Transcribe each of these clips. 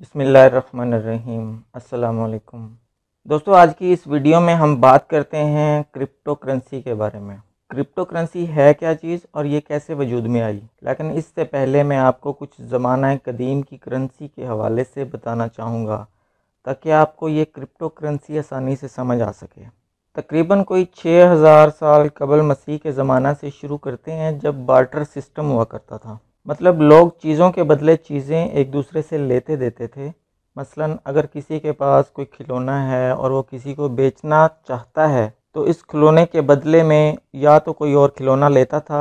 बसमीम् अल्लाम दोस्तों आज की इस वीडियो में हम बात करते हैं क्रिप्टो करेंसी के बारे में क्रिप्टो करेंसी है क्या चीज़ और ये कैसे वजूद में आई लेकिन इससे पहले मैं आपको कुछ ज़माना कदीम की करेंसी के हवाले से बताना चाहूँगा ताकि आपको ये क्रिप्टो करेंसी आसानी से समझ आ सके तकरीबन कोई 6000 साल कबल मसीह के ज़माना से शुरू करते हैं जब बार्टर सिस्टम हुआ करता था मतलब लोग चीज़ों के बदले चीज़ें एक दूसरे से लेते देते थे मसलन अगर किसी के पास कोई खिलौना है और वो किसी को बेचना चाहता है तो इस खिलौने के बदले में या तो कोई और खिलौना लेता था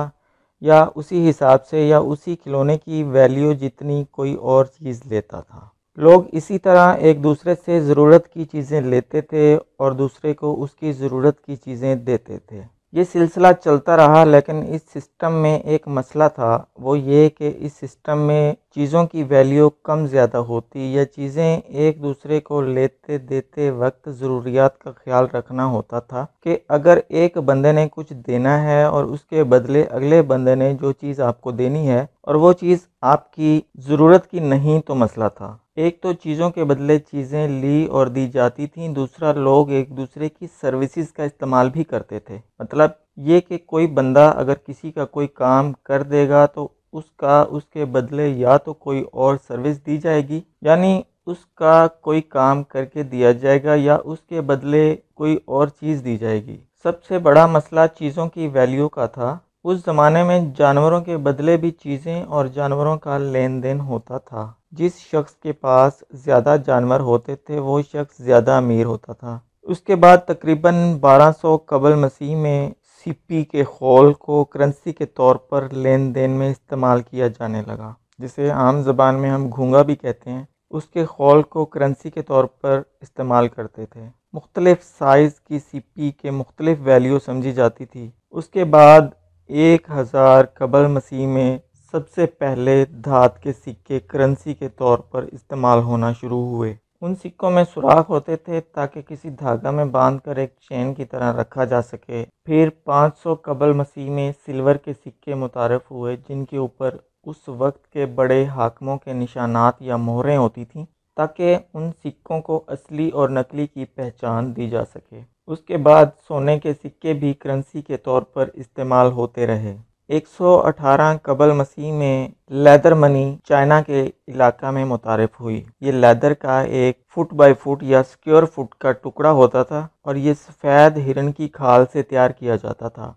या उसी हिसाब से या उसी खिलौने की वैल्यू जितनी कोई और चीज़ लेता था लोग इसी तरह एक दूसरे से ज़रूरत की चीज़ें लेते थे और दूसरे को उसकी ज़रूरत की चीज़ें देते थे ये सिलसिला चलता रहा लेकिन इस सिस्टम में एक मसला था वो ये कि इस सिस्टम में चीज़ों की वैल्यू कम ज़्यादा होती या चीज़ें एक दूसरे को लेते देते वक्त ज़रूरियात का ख्याल रखना होता था कि अगर एक बंदे ने कुछ देना है और उसके बदले अगले बंदे ने जो चीज़ आपको देनी है और वो चीज़ आपकी ज़रूरत की नहीं तो मसला था एक तो चीज़ों के बदले चीज़ें ली और दी जाती थी दूसरा लोग एक दूसरे की सर्विसेज का इस्तेमाल भी करते थे मतलब ये कि कोई बंदा अगर किसी का कोई काम कर देगा तो उसका उसके बदले या तो कोई और सर्विस दी जाएगी यानी उसका कोई काम करके दिया जाएगा या उसके बदले कोई और चीज़ दी जाएगी सबसे बड़ा मसला चीज़ों की वैल्यू का था उस ज़माने में जानवरों के बदले भी चीज़ें और जानवरों का लेन देन होता था जिस शख्स के पास ज़्यादा जानवर होते थे वो शख्स ज़्यादा अमीर होता था उसके बाद तकरीबन 1200 सौ कबल मसीह में सीपी के खोल को करेंसी के तौर पर लेन देन में इस्तेमाल किया जाने लगा जिसे आम जबान में हम घूंगा भी कहते हैं उसके खोल को करेंसी के तौर पर इस्तेमाल करते थे मुख्तलिफ़ साइज़ की सीपी के मुख्तलिफ़ वैल्यू समझी जाती थी उसके बाद एक हज़ार कबल मसीह में सबसे पहले धात के सिक्के करेंसी के तौर पर इस्तेमाल होना शुरू हुए उन सिक्कों में सुराख होते थे ताकि किसी धागा में बांध कर एक चेन की तरह रखा जा सके फिर 500 सौ कबल मसीह में सिल्वर के सिक्के मुतारफ हुए जिनके ऊपर उस वक्त के बड़े हाकमों के निशानात या मोहरें होती थीं ताकि उन सिक्कों को असली और नकली की पहचान दी जा सके उसके बाद सोने के सिक्के भी करेंसी के तौर पर इस्तेमाल होते रहे 118 कबल मसीह में लेदर मनी चाइना के इलाका में मुतारफ हुई ये लेदर का एक फुट बाय फुट या स्क्योर फुट का टुकड़ा होता था और ये सफ़ेद हिरन की खाल से तैयार किया जाता था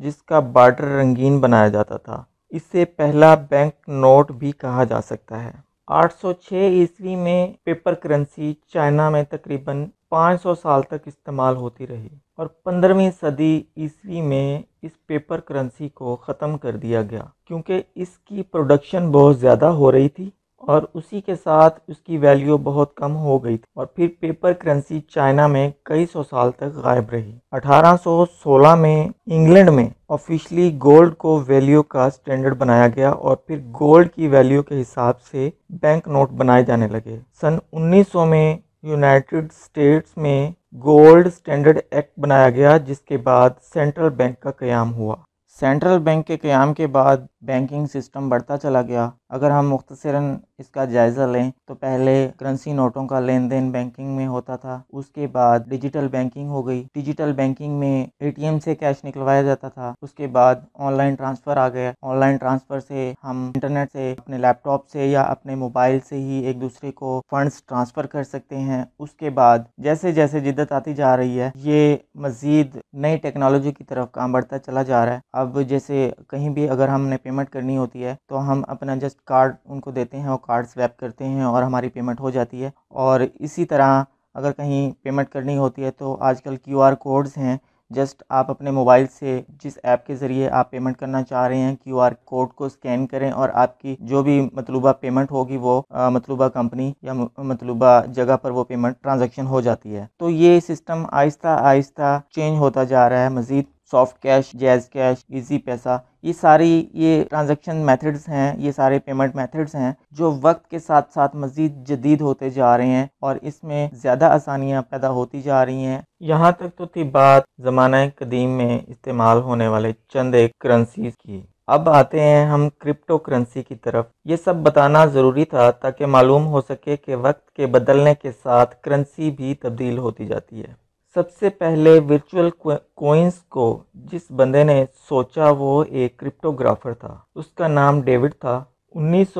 जिसका बार्डर रंगीन बनाया जाता था इसे पहला बैंक नोट भी कहा जा सकता है 806 ईस्वी में पेपर करेंसी चाइना में तकरीबन 500 साल तक इस्तेमाल होती रही और 15वीं सदी ईस्वी में इस पेपर करेंसी को ख़त्म कर दिया गया क्योंकि इसकी प्रोडक्शन बहुत ज़्यादा हो रही थी और उसी के साथ उसकी वैल्यू बहुत कम हो गई थी और फिर पेपर करेंसी चाइना में कई सौ साल तक गायब रही 1816 में इंग्लैंड में ऑफिशियली गोल्ड को वैल्यू का स्टैंडर्ड बनाया गया और फिर गोल्ड की वैल्यू के हिसाब से बैंक नोट बनाए जाने लगे सन 1900 में यूनाइटेड स्टेट्स में गोल्ड स्टैंडर्ड एक्ट बनाया गया जिसके बाद सेंट्रल बैंक का क्याम हुआ सेंट्रल बैंक के क्याम के बाद बैंकिंग सिस्टम बढ़ता चला गया अगर हम मुख्तरा इसका जायज़ा लें तो पहले करेंसी नोटों का लेन देन बैंकिंग में होता था उसके बाद डिजिटल बैंकिंग हो गई डिजिटल बैंकिंग में एटीएम से कैश निकलवाया जाता था उसके बाद ऑनलाइन ट्रांसफ़र आ गया ऑनलाइन ट्रांसफ़र से हम इंटरनेट से अपने लैपटॉप से या अपने मोबाइल से ही एक दूसरे को फंड्स ट्रांसफ़र कर सकते हैं उसके बाद जैसे जैसे जिद्दत आती जा रही है ये मज़ीद नई टेक्नोलॉजी की तरफ काम बढ़ता चला जा रहा है अब जैसे कहीं भी अगर हमने पेमेंट करनी होती है तो हम अपना जस्ट कार्ड उनको देते हैं और कार्ड स्वैप करते हैं और हमारी पेमेंट हो जाती है और इसी तरह अगर कहीं पेमेंट करनी होती है तो आजकल क्यूआर कोड्स हैं जस्ट आप अपने मोबाइल से जिस ऐप के ज़रिए आप पेमेंट करना चाह रहे हैं आर कोड को स्कैन करें और आपकी जो भी मतलूबा पेमेंट होगी वो मतलूबा कंपनी या मतलूबा जगह पर वो पेमेंट ट्रांजैक्शन हो जाती है तो ये सिस्टम आहिस्ता आहिस्ता चेंज होता जा रहा है मज़ीद soft cash Jazz Cash Easypaisa ये सारी ये ट्रांजैक्शन मेथड्स हैं ये सारे पेमेंट मेथड्स हैं जो वक्त के साथ साथ मज़ीद जदीद होते जा रहे हैं और इसमें ज़्यादा आसानियाँ पैदा होती जा रही हैं यहाँ तक तो थी बात ज़माना कदीम में इस्तेमाल होने वाले चंद एक करेंसीज की अब आते हैं हम क्रिप्टो करेंसी की तरफ ये सब बताना ज़रूरी था ताकि मालूम हो सके कि वक्त के बदलने के साथ करेंसी भी तब्दील होती जाती है सबसे पहले वर्चुअल कोइंस को जिस बंदे ने सोचा वो एक क्रिप्टोग्राफर था उसका नाम डेविड था उन्नीस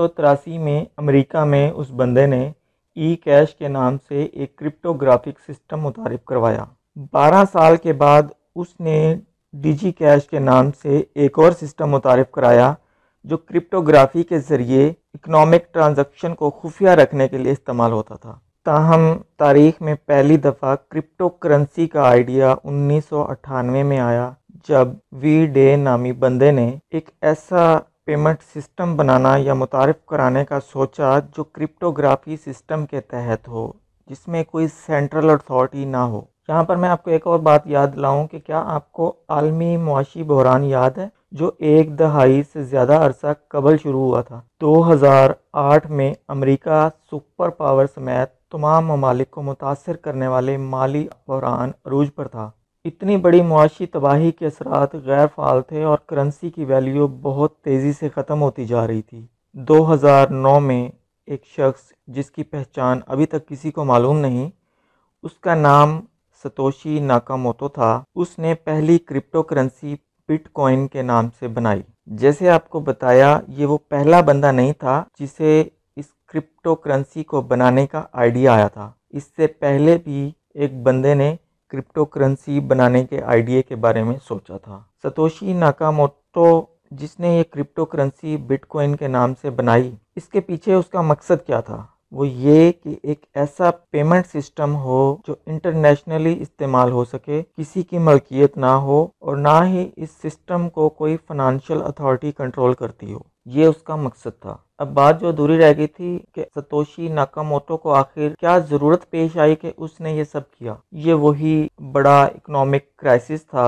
में अमेरिका में उस बंदे ने ई कैश के नाम से एक क्रिप्टोग्राफिक सिस्टम मुतारफ़ करवाया 12 साल के बाद उसने डिजी कैश के नाम से एक और सिस्टम मुतारफ़ कराया जो क्रिप्टोग्राफी के ज़रिए इकनॉमिक ट्रांजैक्शन को खुफिया रखने के लिए इस्तेमाल होता था ताहम तारीख में पहली दफ़ा क्रिप्टो करेंसी का आइडिया उन्नीस सौ में आया जब वी डे नामी बंदे ने एक ऐसा पेमेंट सिस्टम बनाना या मुतारफ़ कराने का सोचा जो क्रिप्टोग्राफी सिस्टम के तहत हो जिसमें कोई सेंट्रल अथॉरिटी ना हो यहाँ पर मैं आपको एक और बात याद लाऊं कि क्या आपको आलमी मुआशी बहरान याद है जो एक दहाई से ज़्यादा अरसा कबल शुरू हुआ था 2008 में अमेरिका सुपर पावर समेत तमाम ममालिक को मुतासर करने वाले माली बहरान अरूज पर था इतनी बड़ी मुआशी तबाही के असरात गैर फाल थे और करेंसी की वैल्यू बहुत तेज़ी से ख़त्म होती जा रही थी 2009 में एक शख्स जिसकी पहचान अभी तक किसी को मालूम नहीं उसका नाम सतोशी नाकामोतो था उसने पहली क्रिप्टो करेंसी बिटकॉइन के नाम से बनाई जैसे आपको बताया ये वो पहला बंदा नहीं था जिसे क्रिप्टो करेंसी को बनाने का आइडिया आया था इससे पहले भी एक बंदे ने क्रिप्टो करेंसी बनाने के आइडिया के बारे में सोचा था सतोशी नाकामोटो जिसने ये क्रिप्टो करेंसी बिटकॉइन के नाम से बनाई इसके पीछे उसका मकसद क्या था वो ये कि एक ऐसा पेमेंट सिस्टम हो जो इंटरनेशनली इस्तेमाल हो सके किसी की मलकियत ना हो और ना ही इस सिस्टम को कोई फाइनेंशियल अथॉरिटी कंट्रोल करती हो ये उसका मकसद था अब बात जो अधूरी रह गई थी कि सतोशी नाकामोटो को आखिर क्या ज़रूरत पेश आई कि उसने ये सब किया ये वही बड़ा इकोनॉमिक क्राइसिस था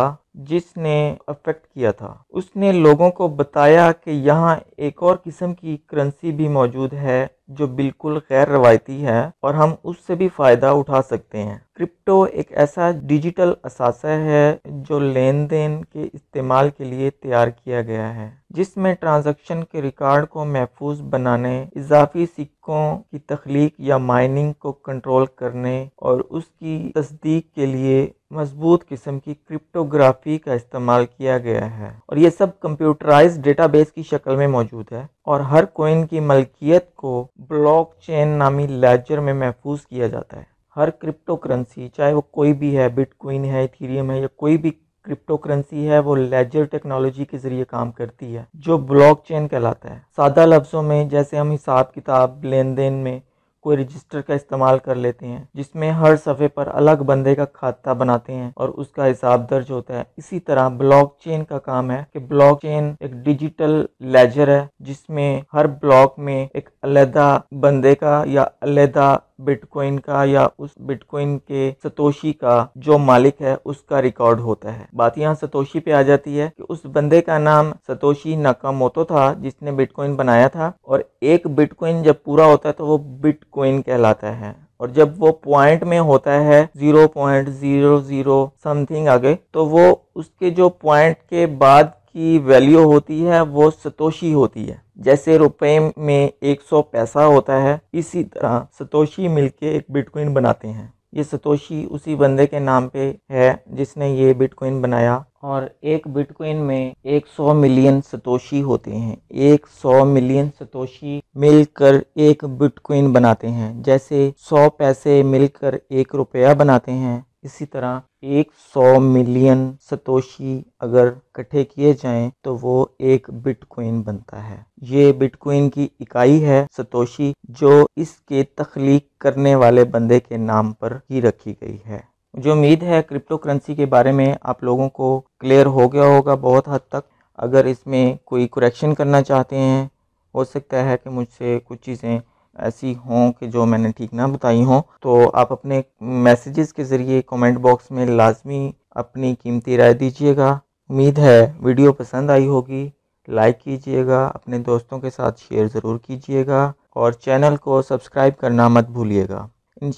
जिसने अफेक्ट किया था उसने लोगों को बताया कि यहाँ एक और किस्म की करेंसी भी मौजूद है जो बिल्कुल गैर रवायती है और हम उससे भी फ़ायदा उठा सकते हैं क्रिप्टो एक ऐसा डिजिटल असासा है जो लेन देन के इस्तेमाल के लिए तैयार किया गया है जिसमें ट्रांजैक्शन के रिकॉर्ड को महफूज बनाने इजाफी सिक्कों की तख्लीक या माइनिंग को कंट्रोल करने और उसकी तस्दीक के लिए मजबूत किस्म की क्रिप्टोग्राफी का इस्तेमाल किया गया है और ये सब कंप्यूटराइज डेटाबेस की शक्ल में मौजूद है और हर कोइन की मलकियत को ब्लॉकचेन नामी लेजर में महफूज किया जाता है हर क्रिप्टो करेंसी चाहे वो कोई भी है बिटकॉइन है इथीरियम है या कोई भी क्रिप्टो करेंसी है वो लेजर टेक्नोलॉजी के जरिए काम करती है जो ब्लॉकचेन कहलाता है सादा लफ्ज़ों में जैसे हम हिसाब किताब लेन देन में कोई रजिस्टर का इस्तेमाल कर लेते हैं जिसमें हर सफ़े पर अलग बंदे का खाता बनाते हैं और उसका हिसाब दर्ज होता है इसी तरह ब्लॉकचेन का काम है कि ब्लॉकचेन एक डिजिटल लेजर है जिसमें हर ब्लॉक में एक अलहदा बंदे का या अलहदा बिटकॉइन का या उस बिटकॉइन के सतोशी का जो मालिक है उसका रिकॉर्ड होता है बात यहाँ सतोशी पे आ जाती है कि उस बंदे का नाम सतोशी नकामोतो था जिसने बिटकॉइन बनाया था और एक बिटकॉइन जब पूरा होता है तो वो बिटकॉइन कहलाता है और जब वो पॉइंट में होता है zero point zero zero something आगे तो वो उसके जो पॉइंट के बाद की वैल्यू होती है वो सतोशी होती है जैसे रुपए में 100 पैसा होता है इसी तरह सतोशी मिलके एक बिटकॉइन बनाते हैं ये सतोशी उसी बंदे के नाम पे है जिसने ये बिटकॉइन बनाया और एक बिटकॉइन में 100 मिलियन सतोशी होते हैं 100 मिलियन सतोशी मिलकर एक बिटकॉइन बनाते हैं जैसे 100 पैसे मिलकर एक रुपया बनाते हैं इसी तरह 100 मिलियन सतोशी अगर इकट्ठे किए जाएं तो वो एक बिटकॉइन बनता है ये बिटकॉइन की इकाई है सतोशी जो इसके तख्लीक करने वाले बंदे के नाम पर ही रखी गई है मुझे उम्मीद है क्रिप्टो करेंसी के बारे में आप लोगों को क्लियर हो गया होगा बहुत हद तक अगर इसमें कोई करेक्शन करना चाहते हैं हो सकता है कि मुझसे कुछ चीज़ें ऐसी हों कि जो मैंने ठीक ना बताई हों तो आप अपने मैसेजेस के ज़रिए कमेंट बॉक्स में लाजमी अपनी कीमती राय दीजिएगा उम्मीद है वीडियो पसंद आई होगी लाइक कीजिएगा अपने दोस्तों के साथ शेयर ज़रूर कीजिएगा और चैनल को सब्सक्राइब करना मत भूलिएगा इन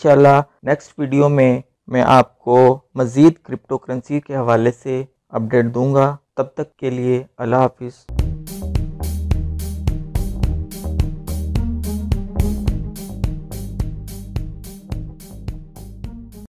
नेक्स्ट वीडियो में मैं आपको मज़ीद क्रिप्टो करेंसी के हवाले से अपडेट दूंगा तब तक के लिए अल्लाह हाफिज़